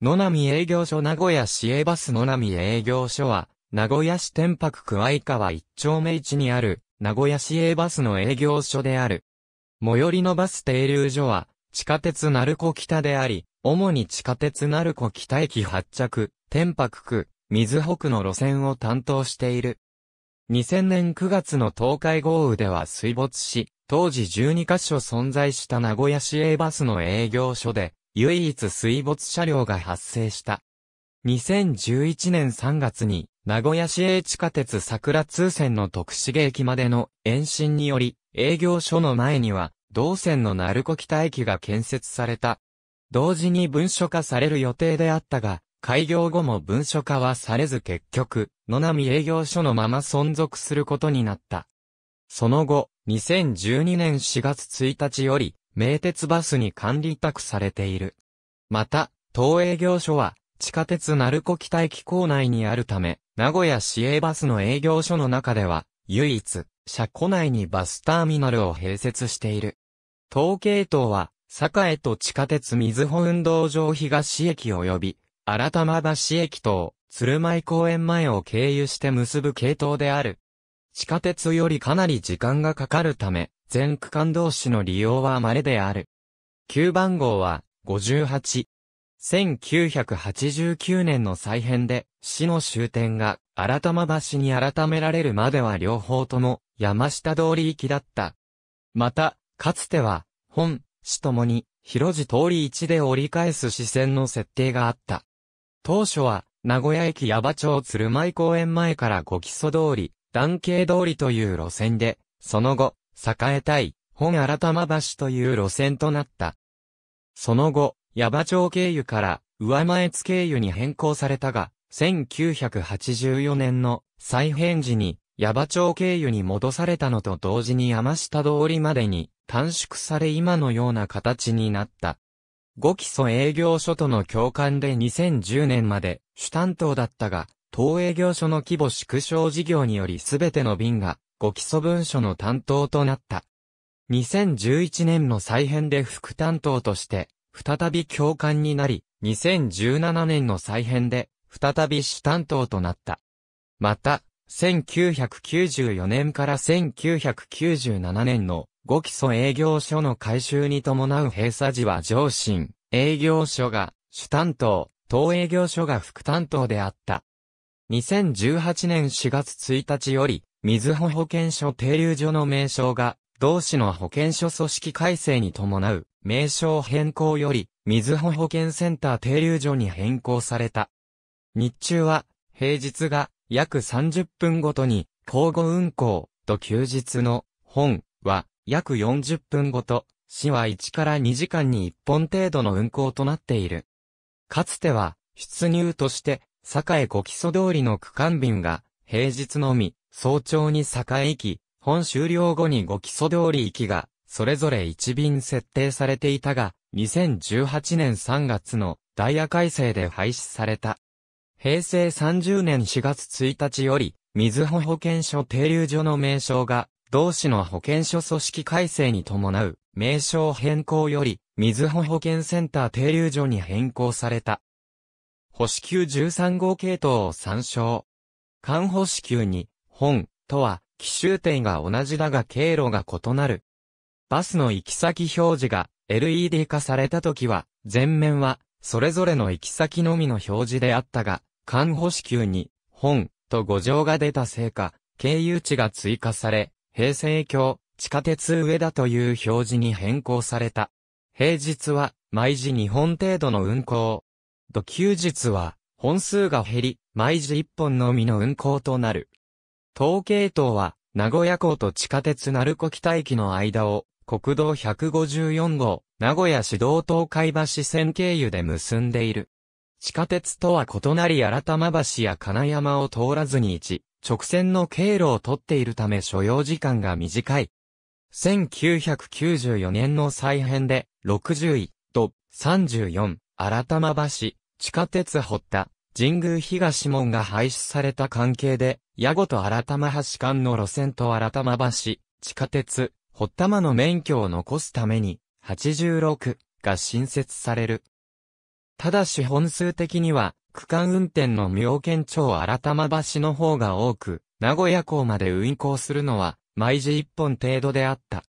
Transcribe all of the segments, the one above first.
野波営業所名古屋市営バス野波営業所は、名古屋市天白区相川一丁目市にある、名古屋市営バスの営業所である。最寄りのバス停留所は、地下鉄鳴子北であり、主に地下鉄鳴子北駅発着、天白区、水北の路線を担当している。2000年9月の東海豪雨では水没し、当時12カ所存在した名古屋市営バスの営業所で、唯一水没車両が発生した。2011年3月に、名古屋市営地下鉄桜通線の徳重駅までの延伸により、営業所の前には、同線の鳴子北駅が建設された。同時に文書化される予定であったが、開業後も文書化はされず結局、野波営業所のまま存続することになった。その後、2012年4月1日より、名鉄バスに管理委託されている。また、東営業所は、地下鉄鳴子北駅構内にあるため、名古屋市営バスの営業所の中では、唯一、車庫内にバスターミナルを併設している。東系統は、栄と地下鉄水穂運動場東駅及び、新玉橋駅と、鶴舞公園前を経由して結ぶ系統である。地下鉄よりかなり時間がかかるため、全区間同士の利用は稀である。9番号は、58。1989年の再編で、市の終点が、新玉橋に改められるまでは両方とも、山下通り行きだった。また、かつては、本、市ともに、広寺通り1で折り返す視線の設定があった。当初は、名古屋駅矢場町鶴舞公園前から五基礎通り、段慶通りという路線で、その後、栄えたい、本改ま橋という路線となった。その後、矢場町経由から上前津経由に変更されたが、1984年の再編時に矢場町経由に戻されたのと同時に山下通りまでに短縮され今のような形になった。五基礎営業所との共感で2010年まで主担当だったが、当営業所の規模縮小事業により全ての便がご基礎文書の担当となった。2011年の再編で副担当として、再び教官になり、2017年の再編で、再び主担当となった。また、1994年から1997年の5基礎営業所の改修に伴う閉鎖時は上進、営業所が主担当、当営業所が副担当であった。2018年4月1日より、水保保健所停留所の名称が、同市の保健所組織改正に伴う、名称変更より、水保保健センター停留所に変更された。日中は、平日が、約30分ごとに、交互運行、と休日の、本、は、約40分ごと、市は1から2時間に1本程度の運行となっている。かつては、出入として、栄小基礎通りの区間便が、平日のみ、早朝に栄行き、本終了後に5基礎通り行きが、それぞれ1便設定されていたが、2018年3月のダイヤ改正で廃止された。平成30年4月1日より、水穂保健所停留所の名称が、同市の保健所組織改正に伴う、名称変更より、水穂保健センター停留所に変更された。星級13号系統を参照。保支級に、本とは、奇襲点が同じだが経路が異なる。バスの行き先表示が LED 化された時は、前面は、それぞれの行き先のみの表示であったが、看護支給に、本、と五条が出たせいか、経由地が追加され、平成橋、地下鉄上田という表示に変更された。平日は、毎時2本程度の運行。と休日は、本数が減り、毎時1本のみの運行となる。東京都は、名古屋港と地下鉄鳴子北駅の間を、国道154号、名古屋市道東海橋線経由で結んでいる。地下鉄とは異なり新玉橋や金山を通らずに1、直線の経路を取っているため所要時間が短い。1994年の再編で、60位と34、新玉橋、地下鉄掘った。神宮東門が廃止された関係で、矢後と新玉橋間の路線と新玉橋、地下鉄、堀玉の免許を残すために、86が新設される。ただし本数的には、区間運転の妙見町新玉橋の方が多く、名古屋港まで運行するのは、毎時1本程度であった。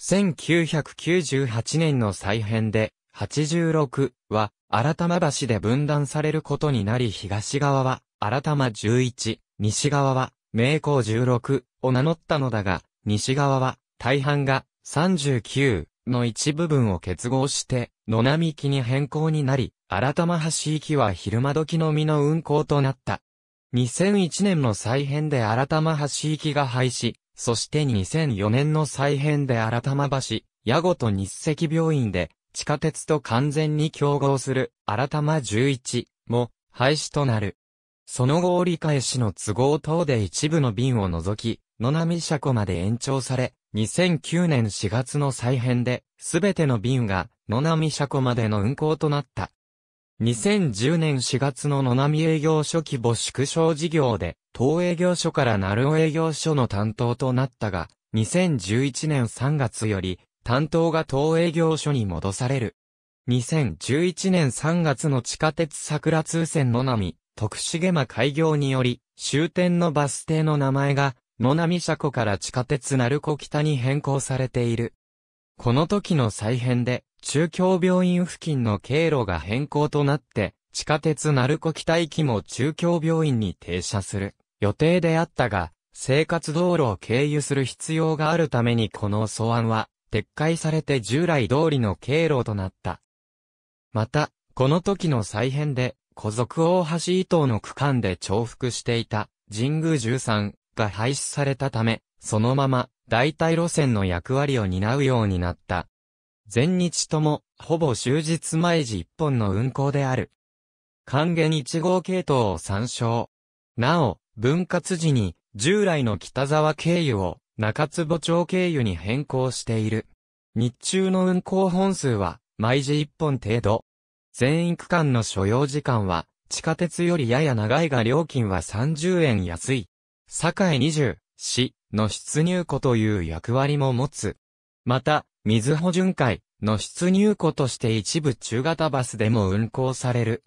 1998年の再編で、86は新玉橋で分断されることになり東側は新玉11、西側は名工16を名乗ったのだが、西側は大半が39の一部分を結合して野並木に変更になり、新玉橋行きは昼間時のみの運行となった。2001年の再編で新玉橋行きが廃止、そして2004年の再編で新玉橋、矢後と日赤病院で地下鉄と完全に競合する、新ま11も廃止となる。その後折り返しの都合等で一部の便を除き、野波車庫まで延長され、2009年4月の再編で、すべての便が野波車庫までの運行となった。2010年4月の野波営業所規模縮小事業で、当営業所から鳴尾営業所の担当となったが、2011年3月より、担当が東営業所に戻される。2011年3月の地下鉄桜通線野波、徳重間開業により、終点のバス停の名前が、野波車庫から地下鉄鳴子北に変更されている。この時の再編で、中京病院付近の経路が変更となって、地下鉄鳴子北行きも中京病院に停車する予定であったが、生活道路を経由する必要があるためにこの素案は撤回されて従来通りの経路となった。また、この時の再編で、古族大橋伊東の区間で重複していた神宮13が廃止されたため、そのまま代替路線の役割を担うようになった。全日とも、ほぼ終日毎時一本の運行である。還元1号系統を参照。なお、分割時に、従来の北沢経由を、中坪町経由に変更している。日中の運行本数は、毎時1本程度。全員区間の所要時間は、地下鉄よりやや長いが料金は30円安い。堺20、市の出入庫という役割も持つ。また、水穂巡回の出入庫として一部中型バスでも運行される。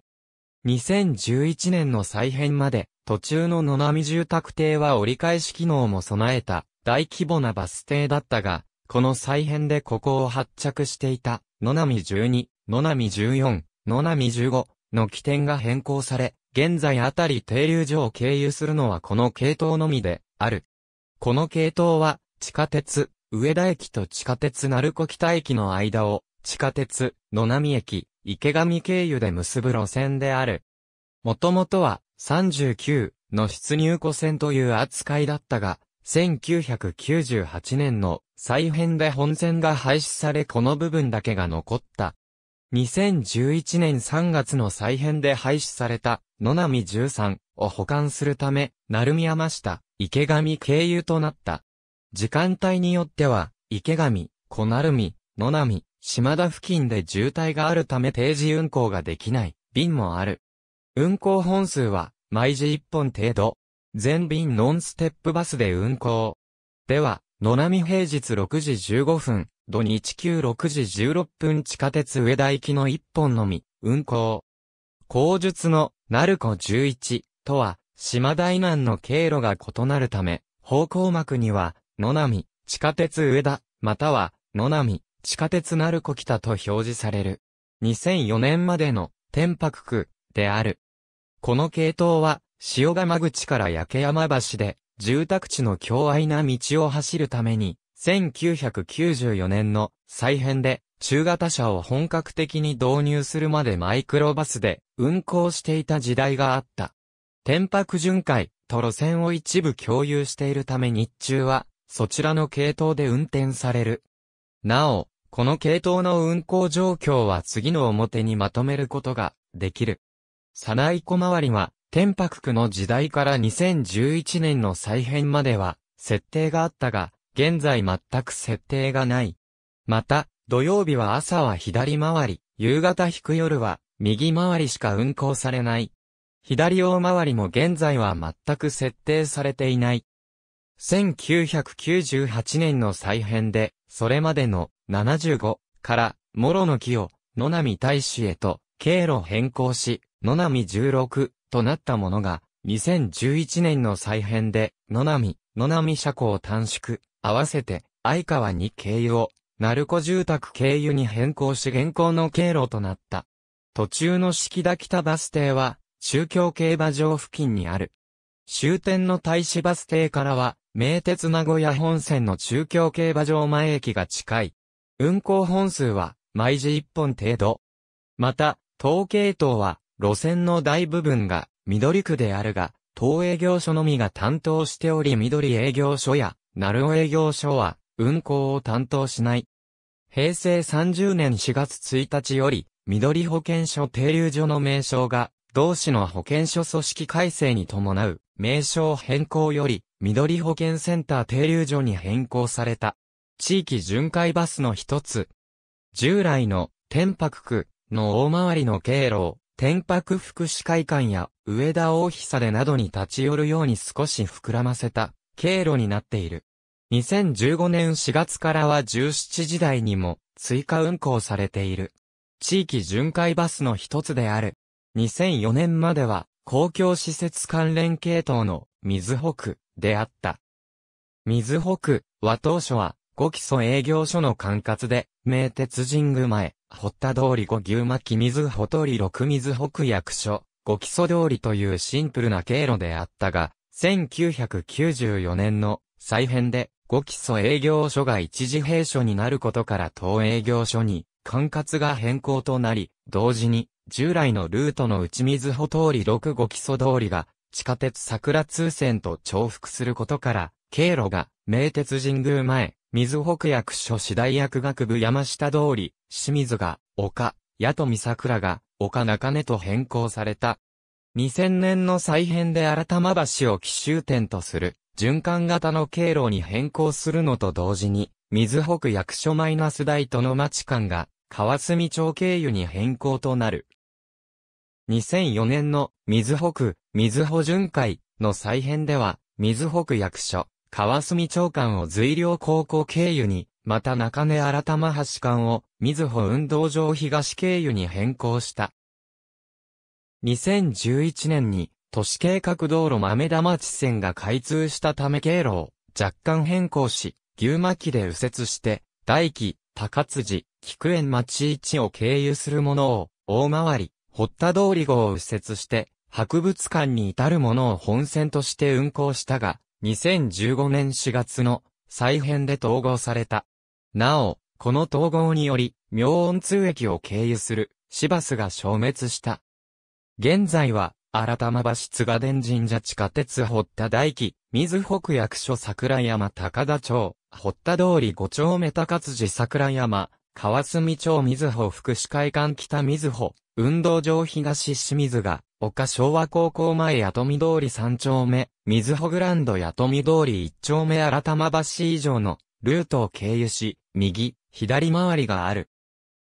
2011年の再編まで、途中の野波住宅邸は折り返し機能も備えた大規模なバス停だったが、この再編でここを発着していた野波12、野波14、野波15の起点が変更され、現在あたり停留所を経由するのはこの系統のみである。この系統は地下鉄、上田駅と地下鉄鳴子北駅の間を地下鉄、野波駅、池上経由で結ぶ路線である。もともとは39の出入湖線という扱いだったが、1998年の再編で本線が廃止されこの部分だけが残った。2011年3月の再編で廃止された野波13を保管するため、鳴海山下、池上経由となった。時間帯によっては、池上、小鳴海、野波、島田付近で渋滞があるため定時運行ができない便もある。運行本数は毎時1本程度。全便ノンステップバスで運行。では、野波平日6時15分、土日休6時16分地下鉄上田行きの1本のみ、運行。口述の、鳴子11とは、島以南の経路が異なるため、方向幕には、野波、地下鉄上田、または、野波、地下鉄鳴子北と表示される。2004年までの天白区である。この系統は、塩釜口から焼山橋で、住宅地の強愛な道を走るために、1994年の再編で、中型車を本格的に導入するまでマイクロバスで運行していた時代があった。天白巡回と路線を一部共有しているため日中は、そちらの系統で運転される。なお、この系統の運行状況は次の表にまとめることができる。サナイコ周りは、天白区の時代から2011年の再編までは、設定があったが、現在全く設定がない。また、土曜日は朝は左回り、夕方引く夜は右回りしか運行されない。左大回りも現在は全く設定されていない。1998年の再編で、それまでの75から、諸の木を、野波大使へと、経路変更し、野波16となったものが、2011年の再編で、野波、野波車庫を短縮、合わせて、相川に経由を、鳴子住宅経由に変更し現行の経路となった。途中の式田北バス停は、中京競馬場付近にある。終点の大使バス停からは、名鉄名古屋本線の中京競馬場前駅が近い。運行本数は毎時1本程度。また、東計等は路線の大部分が緑区であるが、東営業所のみが担当しており緑営業所や鳴尾営業所は運行を担当しない。平成30年4月1日より、緑保健所停留所の名称が、同市の保健所組織改正に伴う名称変更より、緑保健センター停留所に変更された。地域巡回バスの一つ。従来の天白区の大回りの経路を天白福祉会館や上田大久でなどに立ち寄るように少し膨らませた経路になっている。2015年4月からは17時台にも追加運行されている。地域巡回バスの一つである。2004年までは公共施設関連系統の水北であった。水北は当初は5基礎営業所の管轄で、名鉄神宮前、堀田通り5牛巻水穂通り六水北役所、5基礎通りというシンプルな経路であったが、1994年の再編で、5基礎営業所が一時閉所になることから当営業所に、管轄が変更となり、同時に、従来のルートの内水穂通り6五基礎通りが、地下鉄桜通線と重複することから、経路が、名鉄神宮前、水北役所次大薬学部山下通り、清水が、丘、矢富桜が、丘中根と変更された。2000年の再編で新玉橋を奇襲点とする、循環型の経路に変更するのと同時に、水北役所マイナス大都の町間が、川澄町経由に変更となる。2004年の水北、水保巡回の再編では、水北役所、川澄町官を随良高校経由に、また中根新玉橋間を、水穂運動場東経由に変更した。2011年に、都市計画道路豆田町線が開通したため経路を若干変更し、牛巻で右折して、大木、高辻、菊園町一を経由するものを、大回り、堀田通り号を右折して、博物館に至るものを本線として運行したが、2015年4月の再編で統合された。なお、この統合により、明音通駅を経由する、市バスが消滅した。現在は、新玉橋津賀伝神社地下鉄堀田大輝、水北役所桜山高田町、堀田通り五丁目高辻桜山、川澄町水穂福祉会館北水穂、運動場東清水が、丘昭和高校前八富通り3丁目、水穂グランド八富通り1丁目新玉橋以上のルートを経由し、右、左回りがある。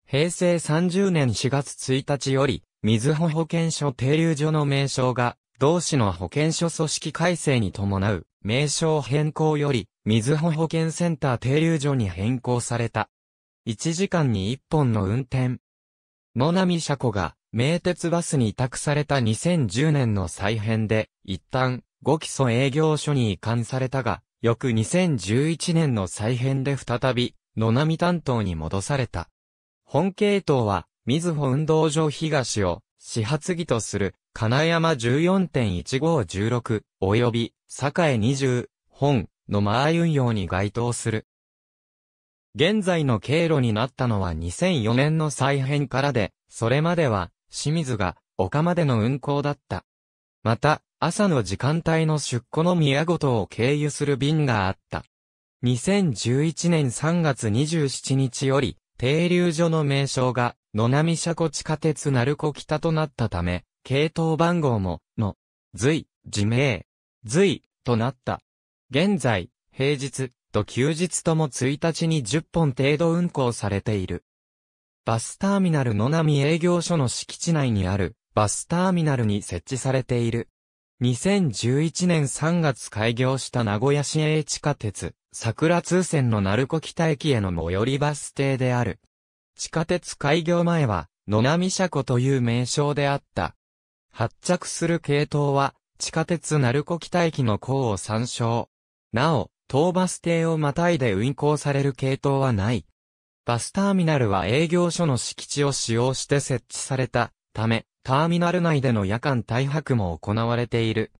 平成30年4月1日より、水穂保健所停留所の名称が、同市の保健所組織改正に伴う、名称変更より、水穂保健センター停留所に変更された。1時間に1本の運転、野波車庫が、名鉄バスに委託された2010年の再編で、一旦、5基礎営業所に移管されたが、翌2011年の再編で再び、野波担当に戻された。本系統は、水穂運動場東を、始発儀とする、金山14.1516、及び、栄20、本の間運用に該当する。現在の経路になったのは2004年の再編からで、それまでは、清水が、丘までの運行だった。また、朝の時間帯の出庫の宮ごとを経由する便があった。2011年3月27日より、停留所の名称が、野波車庫地下鉄鳴子北となったため、系統番号も、の、随、地名、随、となった。現在、平日、と休日とも1日に10本程度運行されている。バスターミナル野波営業所の敷地内にあるバスターミナルに設置されている。2011年3月開業した名古屋市営地下鉄、桜通線の鳴子北駅への最寄りバス停である。地下鉄開業前は、野波車庫という名称であった。発着する系統は、地下鉄鳴子北駅の項を参照。なお、当バス停をまたいで運行される系統はない。バスターミナルは営業所の敷地を使用して設置されたため、ターミナル内での夜間退泊も行われている。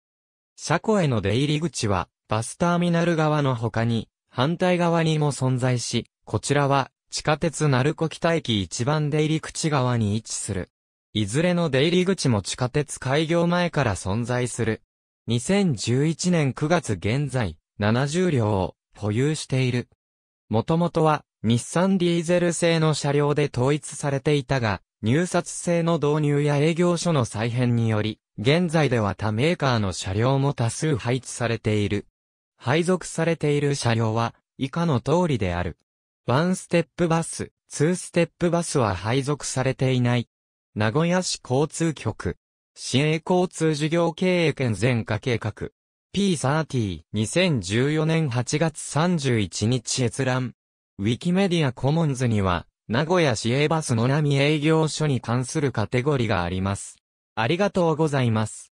車庫への出入り口は、バスターミナル側の他に、反対側にも存在し、こちらは、地下鉄鳴子北駅一番出入り口側に位置する。いずれの出入り口も地下鉄開業前から存在する。2011年9月現在、70両を保有している。もともとは日産ディーゼル製の車両で統一されていたが、入札制の導入や営業所の再編により、現在では他メーカーの車両も多数配置されている。配属されている車両は、以下の通りである。ワンステップバス、ツーステップバスは配属されていない。名古屋市交通局。市営交通事業経営権全化計画。P30、2014年8月31日閲覧。ウィキメディアコモンズには、名古屋市営バスの波営業所に関するカテゴリがあります。ありがとうございます。